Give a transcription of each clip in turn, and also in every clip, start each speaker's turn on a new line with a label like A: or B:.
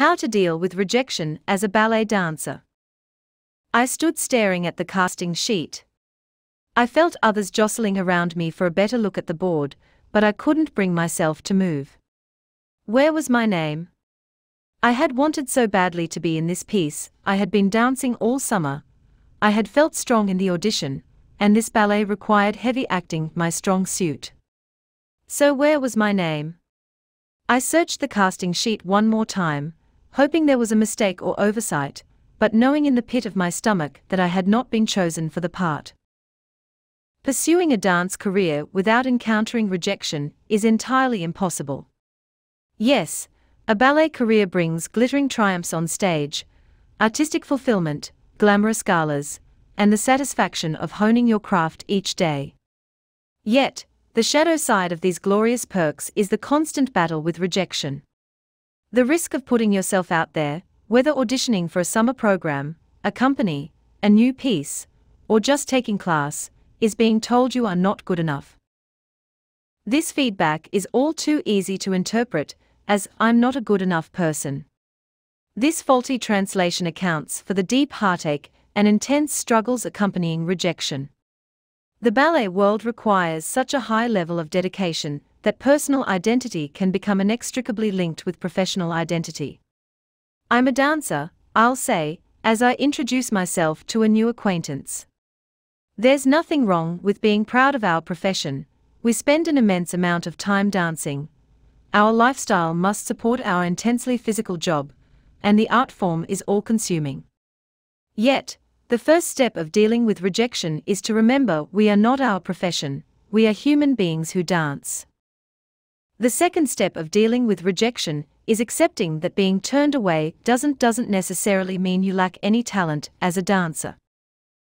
A: How to Deal with Rejection as a Ballet Dancer. I stood staring at the casting sheet. I felt others jostling around me for a better look at the board, but I couldn't bring myself to move. Where was my name? I had wanted so badly to be in this piece, I had been dancing all summer. I had felt strong in the audition, and this ballet required heavy acting, my strong suit. So where was my name? I searched the casting sheet one more time, hoping there was a mistake or oversight, but knowing in the pit of my stomach that I had not been chosen for the part. Pursuing a dance career without encountering rejection is entirely impossible. Yes, a ballet career brings glittering triumphs on stage, artistic fulfillment, glamorous galas, and the satisfaction of honing your craft each day. Yet, the shadow side of these glorious perks is the constant battle with rejection. The risk of putting yourself out there, whether auditioning for a summer program, a company, a new piece, or just taking class, is being told you are not good enough. This feedback is all too easy to interpret as I'm not a good enough person. This faulty translation accounts for the deep heartache and intense struggles accompanying rejection. The ballet world requires such a high level of dedication that personal identity can become inextricably linked with professional identity. I'm a dancer, I'll say, as I introduce myself to a new acquaintance. There's nothing wrong with being proud of our profession, we spend an immense amount of time dancing. Our lifestyle must support our intensely physical job, and the art form is all consuming. Yet, the first step of dealing with rejection is to remember we are not our profession, we are human beings who dance. The second step of dealing with rejection is accepting that being turned away doesn't doesn't necessarily mean you lack any talent as a dancer.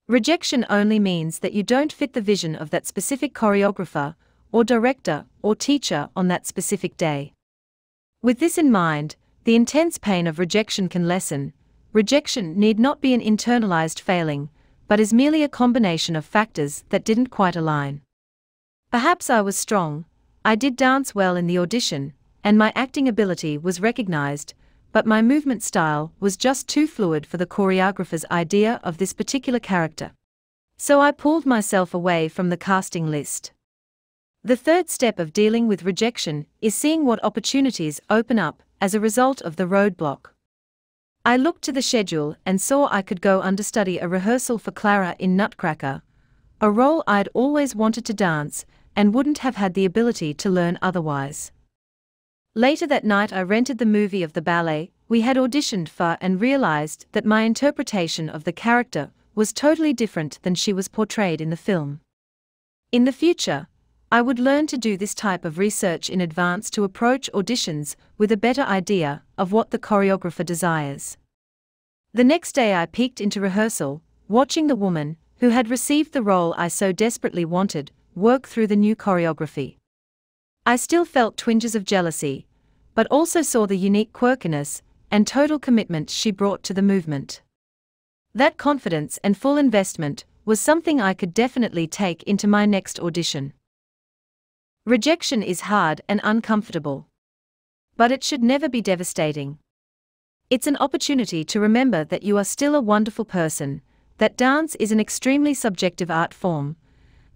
A: Rejection only means that you don't fit the vision of that specific choreographer, or director, or teacher on that specific day. With this in mind, the intense pain of rejection can lessen. Rejection need not be an internalized failing, but is merely a combination of factors that didn't quite align. Perhaps I was strong, I did dance well in the audition, and my acting ability was recognized, but my movement style was just too fluid for the choreographer's idea of this particular character. So I pulled myself away from the casting list. The third step of dealing with rejection is seeing what opportunities open up as a result of the roadblock. I looked to the schedule and saw I could go understudy a rehearsal for Clara in Nutcracker, a role I'd always wanted to dance and wouldn't have had the ability to learn otherwise. Later that night I rented the movie of the ballet we had auditioned for and realized that my interpretation of the character was totally different than she was portrayed in the film. In the future, I would learn to do this type of research in advance to approach auditions with a better idea of what the choreographer desires. The next day I peeked into rehearsal, watching the woman who had received the role I so desperately wanted work through the new choreography. I still felt twinges of jealousy, but also saw the unique quirkiness and total commitment she brought to the movement. That confidence and full investment was something I could definitely take into my next audition. Rejection is hard and uncomfortable. But it should never be devastating. It's an opportunity to remember that you are still a wonderful person, that dance is an extremely subjective art form,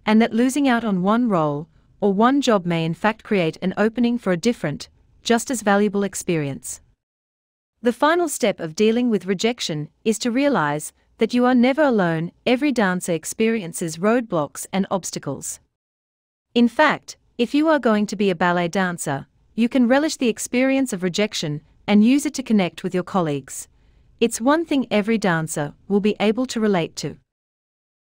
A: and that losing out on one role, or one job may in fact create an opening for a different, just as valuable experience. The final step of dealing with rejection is to realize that you are never alone, every dancer experiences roadblocks and obstacles. In fact, if you are going to be a ballet dancer, you can relish the experience of rejection and use it to connect with your colleagues. It's one thing every dancer will be able to relate to.